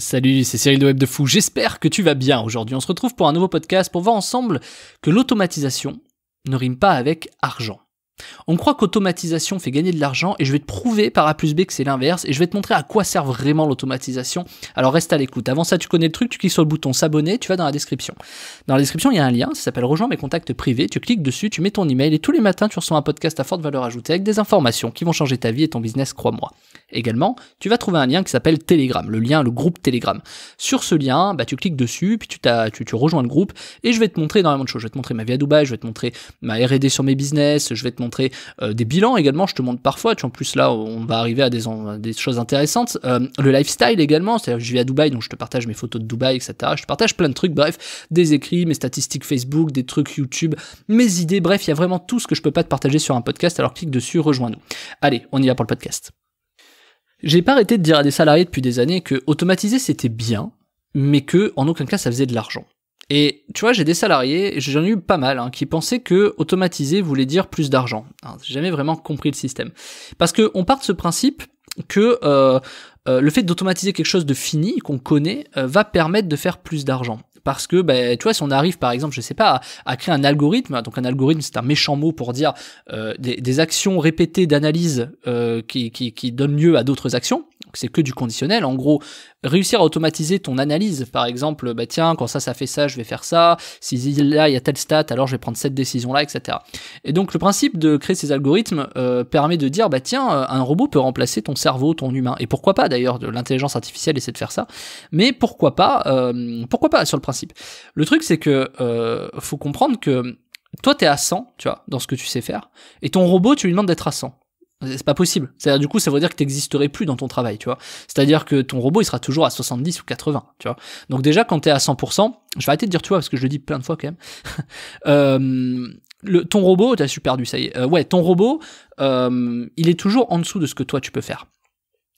Salut, c'est Cyril de Web de Fou. J'espère que tu vas bien. Aujourd'hui, on se retrouve pour un nouveau podcast pour voir ensemble que l'automatisation ne rime pas avec argent. On croit qu'automatisation fait gagner de l'argent et je vais te prouver par A plus B que c'est l'inverse et je vais te montrer à quoi sert vraiment l'automatisation. Alors reste à l'écoute. Avant ça, tu connais le truc, tu cliques sur le bouton s'abonner, tu vas dans la description. Dans la description, il y a un lien, ça s'appelle rejoins mes contacts privés, tu cliques dessus, tu mets ton email et tous les matins, tu reçois un podcast à forte valeur ajoutée avec des informations qui vont changer ta vie et ton business, crois-moi. Également, tu vas trouver un lien qui s'appelle Telegram, le lien, le groupe Telegram. Sur ce lien, bah, tu cliques dessus, puis tu, tu, tu rejoins le groupe et je vais te montrer énormément de choses. Je vais te montrer ma vie à Dubaï, je vais te montrer ma RD sur mes business, je vais te euh, des bilans également, je te montre parfois, tu en plus là on va arriver à des, des choses intéressantes, euh, le lifestyle également, c'est-à-dire je vis à Dubaï donc je te partage mes photos de Dubaï, etc. Je te partage plein de trucs, bref, des écrits, mes statistiques Facebook, des trucs YouTube, mes idées, bref, il y a vraiment tout ce que je peux pas te partager sur un podcast, alors clique dessus, rejoins-nous. Allez, on y va pour le podcast. J'ai pas arrêté de dire à des salariés depuis des années que automatiser c'était bien, mais que en aucun cas ça faisait de l'argent. Et tu vois, j'ai des salariés, j'en ai eu pas mal, hein, qui pensaient que automatiser voulait dire plus d'argent. J'ai jamais vraiment compris le système. Parce que on part de ce principe que euh, euh, le fait d'automatiser quelque chose de fini, qu'on connaît, euh, va permettre de faire plus d'argent parce que ben, tu vois si on arrive par exemple je sais pas à, créer un algorithme donc un algorithme c'est un méchant mot pour dire euh, des, actions répétées d'analyse euh, qui, qui, donnent lieu à d'autres actions c'est que du conditionnel. En gros, réussir à automatiser ton analyse, par exemple, bah tiens, quand ça, ça fait ça, je vais faire ça. Si là, il y a telle stat, alors je vais prendre cette décision-là, etc. Et donc, le principe de créer ces algorithmes euh, permet de dire, bah tiens, un robot peut remplacer ton cerveau, ton humain. Et pourquoi pas, d'ailleurs, l'intelligence artificielle essaie de faire ça. Mais pourquoi pas, pourquoi pas sur le principe le truc, c'est que euh, faut comprendre que toi, tu es à 100, tu vois, dans ce que tu sais faire, et ton robot, tu lui demandes d'être à 100. C'est pas possible. C'est-à-dire, du coup, ça veut dire que t'existerais plus dans ton travail, tu vois. C'est-à-dire que ton robot, il sera toujours à 70 ou 80, tu vois. Donc, déjà, quand es à 100%, je vais arrêter de dire, tu vois, parce que je le dis plein de fois quand même. Euh, le, ton robot, t'as super perdu, ça y est. Euh, ouais, ton robot, il est toujours en dessous de ce que toi tu peux faire.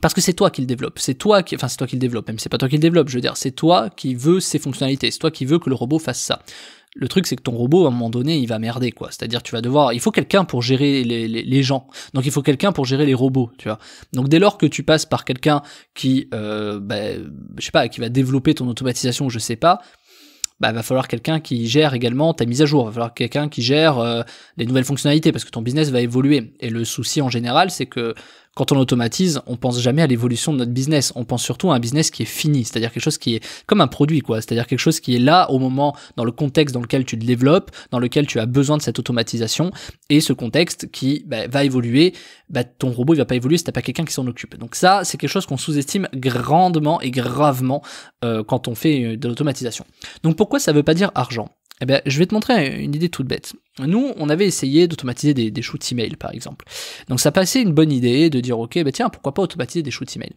Parce que c'est toi qui le développe, c'est toi qui, enfin c'est toi qui le développe, même c'est pas toi qui le développe, je veux dire, c'est toi qui veux ces fonctionnalités, c'est toi qui veux que le robot fasse ça. Le truc, c'est que ton robot, à un moment donné, il va merder, quoi. C'est-à-dire, tu vas devoir, il faut quelqu'un pour gérer les, gens. Donc, il faut quelqu'un pour gérer les robots, tu vois. Donc, dès lors que tu passes par quelqu'un qui, euh, bah, je sais pas, qui va développer ton automatisation, je sais pas, bah, va falloir quelqu'un qui gère également ta mise à jour, Il va falloir quelqu'un qui gère euh, les nouvelles fonctionnalités parce que ton business va évoluer. Et le souci en général, c'est que quand on automatise, on pense jamais à l'évolution de notre business. On pense surtout à un business qui est fini, c'est-à-dire quelque chose qui est comme un produit, quoi. C'est-à-dire quelque chose qui est là au moment, dans le contexte dans lequel tu le développes, dans lequel tu as besoin de cette automatisation, et ce contexte qui bah, va évoluer. Bah, ton robot il va pas évoluer si t'as pas quelqu'un qui s'en occupe. Donc ça, c'est quelque chose qu'on sous-estime grandement et gravement euh, quand on fait euh, de l'automatisation. Donc pourquoi ça veut pas dire argent eh bien, je vais te montrer une idée toute bête. Nous, on avait essayé d'automatiser des, des, shoots email, par exemple. Donc ça passait une bonne idée de dire, ok, bah tiens, pourquoi pas automatiser des shoots email.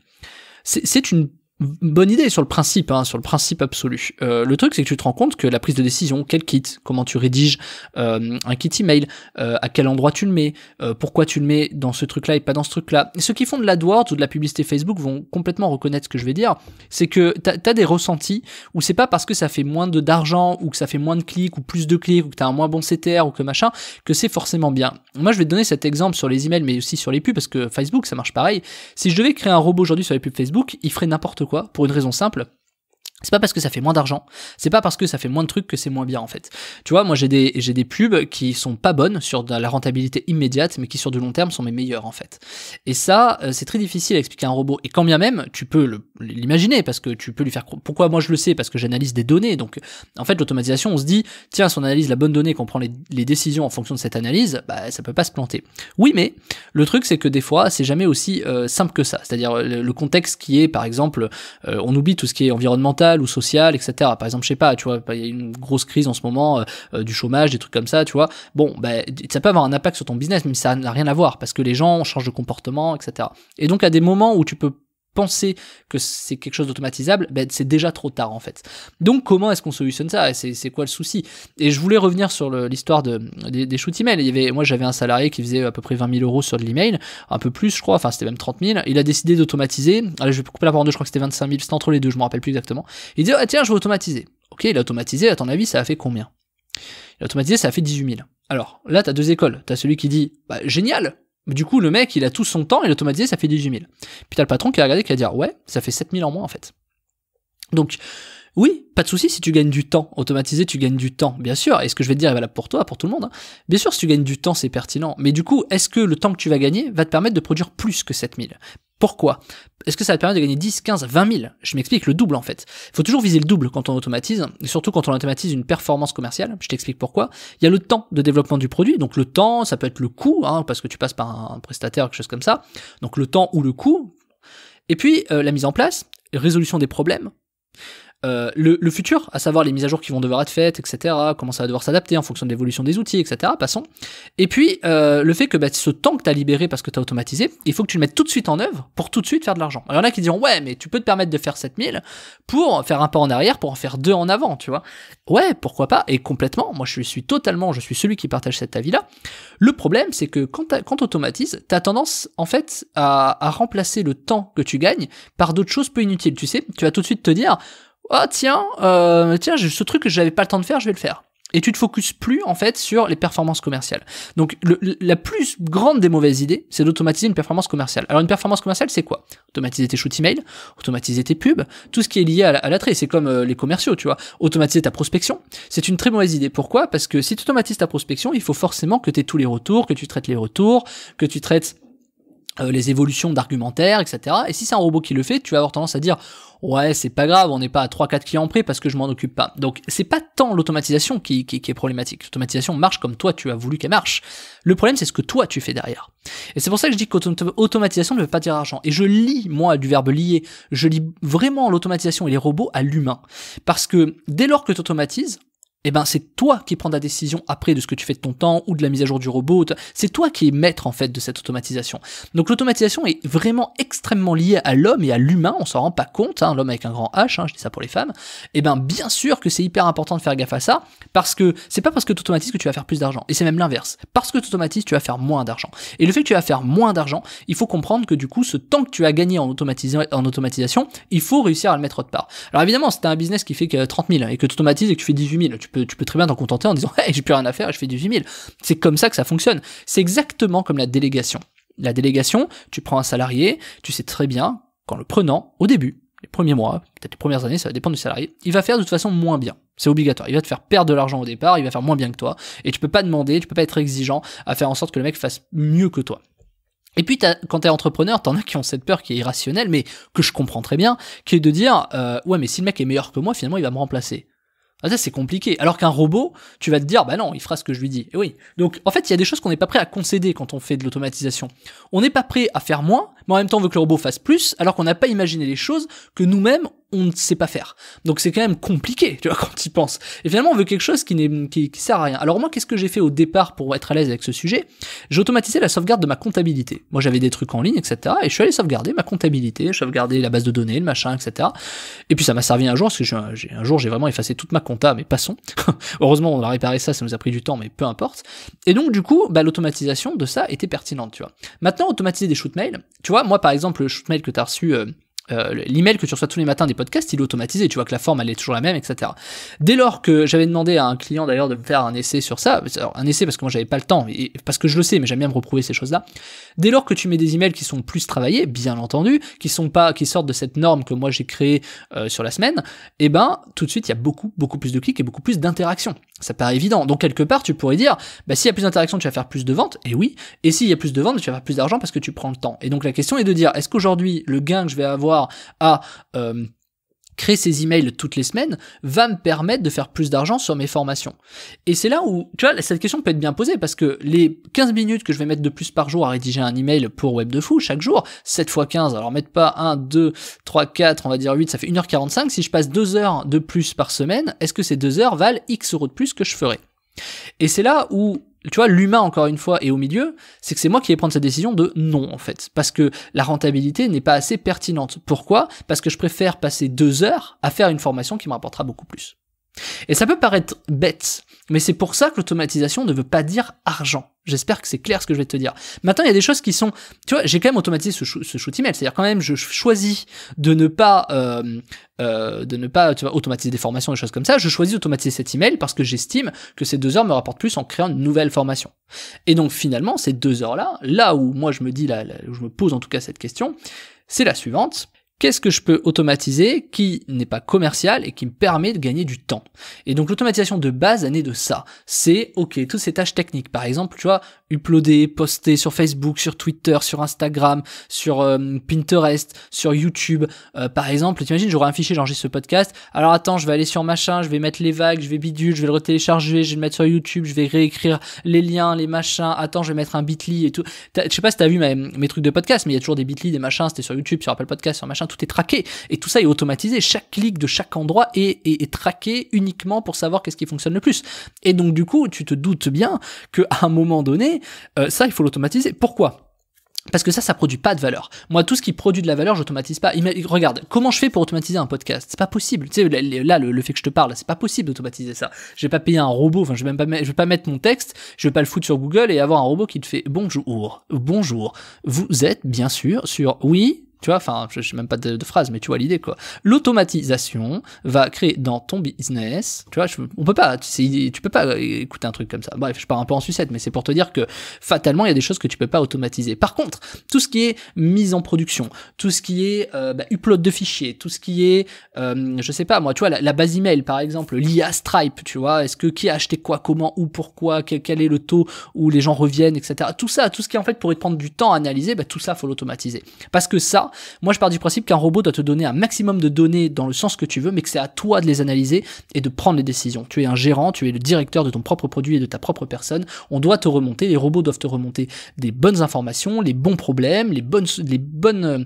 C'est une bonne idée sur le principe, hein, sur le principe absolu. Euh, le truc, c'est que tu te rends compte que la prise de décision, quel kit, comment tu rédiges euh, un kit email, euh, à quel endroit tu le mets, pourquoi tu le mets dans ce truc-là et pas dans ce truc-là. Ceux qui font de l'AdWords ou de la publicité Facebook vont complètement reconnaître ce que je vais dire, c'est que t'as as des ressentis où c'est pas parce que ça fait moins de d'argent ou que ça fait moins de clics ou plus de clics ou que t'as un moins bon CTR ou que machin que c'est forcément bien. Moi, je vais te donner cet exemple sur les emails, mais aussi sur les pubs parce que Facebook, ça marche pareil. Si je devais créer un robot aujourd'hui sur les pubs Facebook, il ferait n'importe pour une raison simple. C'est pas parce que ça fait moins d'argent, c'est pas parce que ça fait moins de trucs que c'est moins bien en fait. Tu vois, moi j'ai des, j'ai des pubs qui sont pas bonnes sur la rentabilité immédiate, mais qui sur du long terme sont mes meilleurs en fait. Et ça, euh, c'est très difficile à expliquer à un robot. Et quand bien même, tu peux le l'imaginer parce que tu peux lui faire pourquoi moi je le sais parce que j'analyse des données donc en fait l'automatisation on se dit tiens si on analyse la bonne donnée qu'on prend les, décisions en fonction de cette analyse bah ça peut pas se planter oui mais le truc c'est que des fois c'est jamais aussi euh, simple que ça c'est-à-dire euh, le, contexte qui est par exemple euh, on oublie tout ce qui est environnemental ou social etc par exemple je sais pas tu vois il y a une grosse crise en ce moment du chômage des trucs comme ça tu vois bon bah ça peut avoir un impact sur ton business mais ça n'a rien à voir parce que les gens changent de comportement etc et donc à des moments où tu peux penser que c'est quelque chose d'automatisable, ben, c'est déjà trop tard en fait. Donc comment est-ce qu'on solutionne ça Et c'est quoi le souci Et je voulais revenir sur l'histoire de, des, shoot emails. Il y avait, moi j'avais un salarié qui faisait à peu près 20 000 euros sur de l'email, un peu plus je crois, enfin c'était même 30 000. Il a décidé d'automatiser. Allez, ah, je vais couper la part en je crois que c'était 25 000, c'était entre les deux, je me rappelle plus exactement. Il dit ah, tiens, je vais automatiser. Ok, il a automatisé, à ton avis, ça a fait combien Il a automatisé, ça a fait 18 000. Alors là, tu as deux écoles. Tu as celui qui dit bah, génial, du coup, le mec, il a tout son temps et automatisé, ça fait 18 000. Puis t'as le patron qui a regardé, qui a dit, ouais, ça fait 7 000 en moins, en fait. Donc, oui, pas de souci si tu gagnes du temps. Automatisé, tu gagnes du temps, bien sûr. Et ce que je vais te dire est valable pour toi, pour tout le monde. Hein. Bien sûr, si tu gagnes du temps, c'est pertinent. Mais du coup, est-ce que le temps que tu vas gagner va te permettre de produire plus que 7000 pourquoi Est-ce que ça va te permettre de gagner 10, 15, 20 000 Je m'explique, le double en fait. Il faut toujours viser le double quand on automatise, et surtout quand on automatise une performance commerciale. Je t'explique pourquoi. Il y a le temps de développement du produit, donc le temps, ça peut être le coût, hein, parce que tu passes par un prestataire, quelque chose comme ça. Donc le temps ou le coût. Et puis euh, la mise en place, résolution des problèmes. Euh, le, futur, à savoir les mises à jour qui vont devoir être faites, etc., comment ça va devoir s'adapter en fonction de l'évolution des outils, etc., passons. Et puis, euh, le fait que bah, ce temps que tu as libéré parce que tu as automatisé, il faut que tu le mettes tout de suite en œuvre pour tout de suite faire de l'argent. Il y en a qui diront, ouais, mais tu peux te permettre de faire 7000 pour faire un pas en arrière, pour en faire deux en avant, tu vois. Ouais, pourquoi pas, et complètement, moi je suis totalement, je suis celui qui partage cette avis-là. Le problème, c'est que quand tu automatises, tu as tendance, en fait, à, à remplacer le temps que tu gagnes par d'autres choses peu inutiles. Tu sais, tu vas tout de suite te dire, Oh tiens, euh, tiens, ce truc que j'avais pas le temps de faire, je vais le faire. Et tu te focuses plus en fait sur les performances commerciales. Donc le, la plus grande des mauvaises idées, c'est d'automatiser une performance commerciale. Alors une performance commerciale, c'est quoi Automatiser tes shoot emails, automatiser tes pubs, tout ce qui est lié à l'attrait. c'est comme euh, les commerciaux, tu vois. Automatiser ta prospection, c'est une très mauvaise idée. Pourquoi Parce que si tu automatises ta prospection, il faut forcément que tu aies tous les retours, que tu traites les retours, que tu traites euh, les évolutions d'argumentaire, etc. Et si c'est un robot qui le fait, tu vas avoir tendance à dire ouais c'est pas grave, on n'est pas à 3-4 clients près parce que je m'en occupe pas. Donc c'est pas tant l'automatisation qui, qui, qui, est problématique. L'automatisation marche comme toi tu as voulu qu'elle marche. Le problème c'est ce que toi tu fais derrière. Et c'est pour ça que je dis qu'automatisation ne veut pas dire argent. Et je lis moi du verbe lier, je lis vraiment l'automatisation et les robots à l'humain. Parce que dès lors que tu automatises, eh ben c'est toi qui prends la décision après de ce que tu fais de ton temps ou de la mise à jour du robot. C'est toi qui es maître en fait de cette automatisation. Donc l'automatisation est vraiment extrêmement liée à l'homme et à l'humain. On s'en rend pas compte. Hein. l'homme avec un grand H, hein, je dis ça pour les femmes. Et eh ben bien sûr que c'est hyper important de faire gaffe à ça parce que c'est pas parce que tu automatises que tu vas faire plus d'argent. Et c'est même l'inverse. Parce que tu automatises, tu vas faire moins d'argent. Et le fait que tu vas faire moins d'argent, il faut comprendre que du coup ce temps que tu as gagné en, en automatisation, il faut réussir à le mettre de part. Alors évidemment, si un business qui fait que 30 000 et que tu automatises et que tu fais 18 000, tu peux très bien t'en contenter en disant hey, j'ai plus rien à faire, je fais du 8000. C'est comme ça que ça fonctionne. C'est exactement comme la délégation. La délégation, tu prends un salarié, tu sais très bien qu'en le prenant, au début, les premiers mois, peut-être les premières années, ça va dépendre du salarié, il va faire de toute façon moins bien. C'est obligatoire. Il va te faire perdre de l'argent au départ, il va faire moins bien que toi, et tu peux pas demander, tu peux pas être exigeant à faire en sorte que le mec fasse mieux que toi. Et puis quand quand es entrepreneur, en as qui ont cette peur qui est irrationnelle, mais que je comprends très bien, qui est de dire euh, ouais mais si le mec est meilleur que moi, finalement il va me remplacer. Ah, ça, c'est compliqué. Alors qu'un robot, tu vas te dire, bah non, il fera ce que je lui dis. Et eh oui. Donc, en fait, il y a des choses qu'on n'est pas prêt à concéder quand on fait de l'automatisation. On n'est pas prêt à faire moins, mais en même temps, on veut que le robot fasse plus, alors qu'on n'a pas imaginé les choses que nous-mêmes, on ne sait pas faire. Donc c'est quand même compliqué, tu vois, quand tu penses. Et finalement, on veut quelque chose qui, qui, qui sert à rien. Alors moi, qu'est-ce que j'ai fait au départ pour être à l'aise avec ce sujet J'ai automatisé la sauvegarde de ma comptabilité. Moi, j'avais des trucs en ligne, etc. Et je suis allé sauvegarder ma comptabilité, sauvegarder la base de données, le machin, etc. Et puis ça m'a servi un jour, parce que j'ai un, jour, j'ai vraiment effacé toute ma compta, mais passons. Heureusement, on a réparé ça, ça nous a pris du temps, mais peu importe. Et donc, du coup, bah, l'automatisation de ça était pertinente, tu vois. Maintenant, automatiser des shoot mails. Tu vois, moi, par exemple, le shoot mail que tu as reçu... Euh, euh, l'email que tu reçois tous les matins des podcasts, il est automatisé. Tu vois que la forme, elle est toujours la même, etc. Dès lors que j'avais demandé à un client d'ailleurs de me faire un essai sur ça, un essai parce que moi j'avais pas le temps, et parce que je le sais, mais j'aime bien me reprouver ces choses-là. Dès lors que tu mets des emails qui sont plus travaillés, bien entendu, qui sont pas, qui sortent de cette norme que moi j'ai créée euh, sur la semaine, et eh ben tout de suite il y a beaucoup, beaucoup plus de clics et beaucoup plus d'interactions. Ça paraît évident. Donc quelque part, tu pourrais dire, bah s'il y a plus d'interactions, tu vas faire plus de ventes. Et oui. Et s'il y a plus de ventes, tu vas faire plus d'argent parce que tu prends le temps. Et donc la question est de dire, est-ce qu'aujourd'hui le gain que je vais avoir à euh, créer ces emails toutes les semaines va me permettre de faire plus d'argent sur mes formations. Et c'est là où, tu vois, cette question peut être bien posée parce que les 15 minutes que je vais mettre de plus par jour à rédiger un email pour Web de Fou chaque jour, 7 fois 15, alors mettre pas 1, 2, 3, 4, on va dire 8, ça fait 1h45. Si je passe 2 heures de plus par semaine, est-ce que ces 2 heures valent X euros de plus que je ferai? Et c'est là où tu vois, l'humain, encore une fois, est au milieu, c'est que c'est moi qui vais prendre cette décision de non, en fait. Parce que la rentabilité n'est pas assez pertinente. Pourquoi Parce que je préfère passer deux heures à faire une formation qui me rapportera beaucoup plus. Et ça peut paraître bête, mais c'est pour ça que l'automatisation ne veut pas dire argent. J'espère que c'est clair ce que je vais te dire. Maintenant, il y a des choses qui sont, tu vois, j'ai quand même automatisé ce, ce shoot email, c'est-à-dire quand même, je choisis de ne pas, euh, euh, de ne pas, automatiser des formations, des choses comme ça. Je choisis d'automatiser cet email parce que j'estime que ces deux heures me rapportent plus en créant une nouvelle formation. Et donc finalement, ces deux heures-là, là où moi je me dis, là je me pose en tout cas cette question, c'est la suivante qu'est-ce que je peux automatiser qui n'est pas commercial et qui me permet de gagner du temps. Et donc l'automatisation de base, elle naît de ça. C'est, ok, toutes ces tâches techniques. Par exemple, tu vois, uploader, poster sur Facebook, sur Twitter, sur Instagram, sur euh, Pinterest, sur YouTube. Euh, par exemple, Tu imagines, j'aurais un fichier, j'enregistre ce podcast. Alors attends, je vais aller sur machin, je vais mettre les vagues, je vais bidule, je vais le retélécharger, je vais le mettre sur YouTube, je vais réécrire les liens, les machins. Attends, je vais mettre un bit.ly et tout. Je sais pas si t'as vu mes, trucs de podcast, mais il y a toujours des bit.ly, des machins, c'était sur YouTube, sur Apple Podcast, sur machin, tout est traqué. Et tout ça est automatisé. Chaque clic de chaque endroit est, traqué uniquement pour savoir qu'est-ce qui fonctionne le plus. Et donc du coup, tu te doutes bien qu'à un moment donné, euh, ça, il faut l'automatiser. Pourquoi parce que ça, ça produit pas de valeur. Moi, tout ce qui produit de la valeur, j'automatise pas. Regarde, comment je fais pour automatiser un podcast C'est pas possible. Tu sais, là, le, fait que je te parle, c'est pas possible d'automatiser ça. Je vais pas payer un robot. Enfin, je vais même pas, je vais pas mettre mon texte. Je vais pas le foutre sur Google et avoir un robot qui te fait bonjour, bonjour. Vous êtes bien sûr sur oui, tu vois, enfin, je, sais même pas de, phrase, mais tu vois l'idée, quoi. L'automatisation va créer dans ton business, tu vois, on peut pas, tu, sais, tu peux pas euh, écouter un truc comme ça. Bref, je pars un peu en sucette, mais c'est pour te dire que fatalement, il y a des choses que tu peux pas automatiser. Par contre, tout ce qui est mise en production, tout ce qui est euh, bah, upload de fichiers, tout ce qui est, euh, je sais pas, moi, tu vois, la, base email, par exemple, l'IA Stripe, tu vois, est-ce que qui a acheté quoi, comment, où, pourquoi, quel, est le taux où les gens reviennent, etc. Tout ça, tout ce qui, en fait, pourrait te prendre du temps à analyser, bah, tout ça, faut l'automatiser. Parce que ça, moi, je pars du principe qu'un robot doit te donner un maximum de données dans le sens que tu veux, mais que c'est à toi de les analyser et de prendre les décisions. Tu es un gérant, tu es le directeur de ton propre produit et de ta propre personne. On doit te remonter, les robots doivent te remonter des bonnes informations, les bons problèmes, les bonnes, les bonnes euh,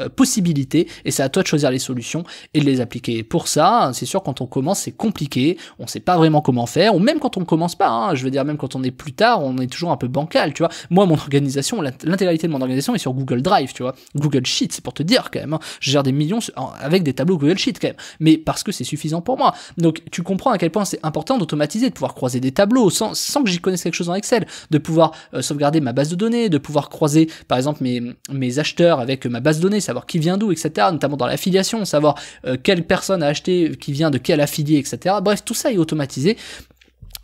euh, possibilités et c'est à toi de choisir les solutions et de les appliquer. Pour ça, c'est sûr quand on commence c'est compliqué, on sait pas vraiment comment faire ou même quand on commence pas, hein, je veux dire même quand on est plus tard, on est toujours un peu bancal, tu vois. Moi mon organisation, l'intégralité de mon organisation est sur Google Drive, tu vois. Google Sheets, c'est pour te dire quand même, hein. je gère des millions avec des tableaux Google Sheets, quand même, mais parce que c'est suffisant pour moi. Donc tu comprends à quel point c'est important d'automatiser, de pouvoir croiser des tableaux sans, sans que j'y connaisse quelque chose en Excel, de pouvoir euh, sauvegarder ma base de données, de pouvoir croiser par exemple mes, mes acheteurs avec ma base de données savoir qui vient d'où, etc. Notamment dans l'affiliation, savoir euh, quelle personne a acheté, qui vient de quelle affilié, etc. Bref, tout ça est automatisé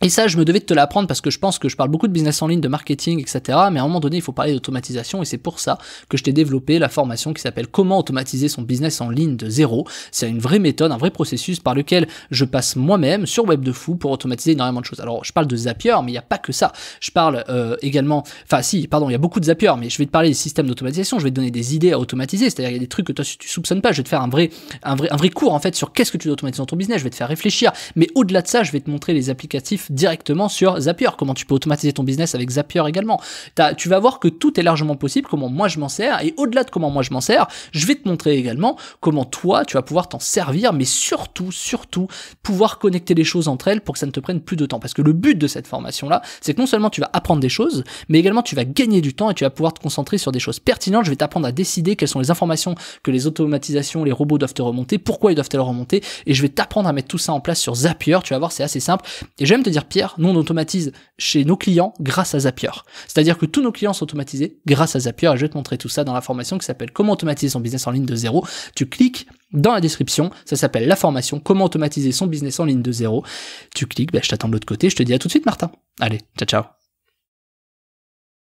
et ça, je me devais de te l'apprendre parce que je pense que je parle beaucoup de business en ligne, de marketing, etc. Mais à un moment donné, il faut parler d'automatisation et c'est pour ça que je t'ai développé la formation qui s'appelle Comment automatiser son business en ligne de zéro. C'est une vraie méthode, un vrai processus par lequel je passe moi-même sur Web de Fou pour automatiser énormément de choses. Alors, je parle de Zapier, mais il n'y a pas que ça. Je parle euh, également, enfin si, pardon, il y a beaucoup de Zapier, mais je vais te parler des systèmes d'automatisation, je vais te donner des idées à automatiser, c'est-à-dire il y a des trucs que toi tu soupçonnes pas. Je vais te faire un vrai, un vrai, un vrai cours en fait sur qu'est-ce que tu dois automatiser dans ton business. Je vais te faire réfléchir, mais au-delà de ça, je vais te montrer les applicatifs directement sur Zapier, comment tu peux automatiser ton business avec Zapier également. tu vas voir que tout est largement possible, comment moi je m'en sers, et au-delà de comment moi je m'en sers, je vais te montrer également comment toi tu vas pouvoir t'en servir, mais surtout, surtout, pouvoir connecter les choses entre elles pour que ça ne te prenne plus de temps. Parce que le but de cette formation-là, c'est que non seulement tu vas apprendre des choses, mais également tu vas gagner du temps et tu vas pouvoir te concentrer sur des choses pertinentes. Je vais t'apprendre à décider quelles sont les informations que les automatisations, les robots doivent te remonter, pourquoi ils doivent te le remonter, et je vais t'apprendre à mettre tout ça en place sur Zapier. Tu vas voir, c'est assez simple. Et j'aime te dire Pierre, nous on automatise chez nos clients grâce à Zapier. C'est-à-dire que tous nos clients sont automatisés grâce à Zapier, je vais te montrer tout ça dans la formation qui s'appelle Comment automatiser son business en ligne de zéro. Tu cliques dans la description, ça s'appelle la formation Comment automatiser son business en ligne de zéro. Tu cliques, ben, je t'attends de l'autre côté, je te dis à tout de suite Martin. Allez, ciao ciao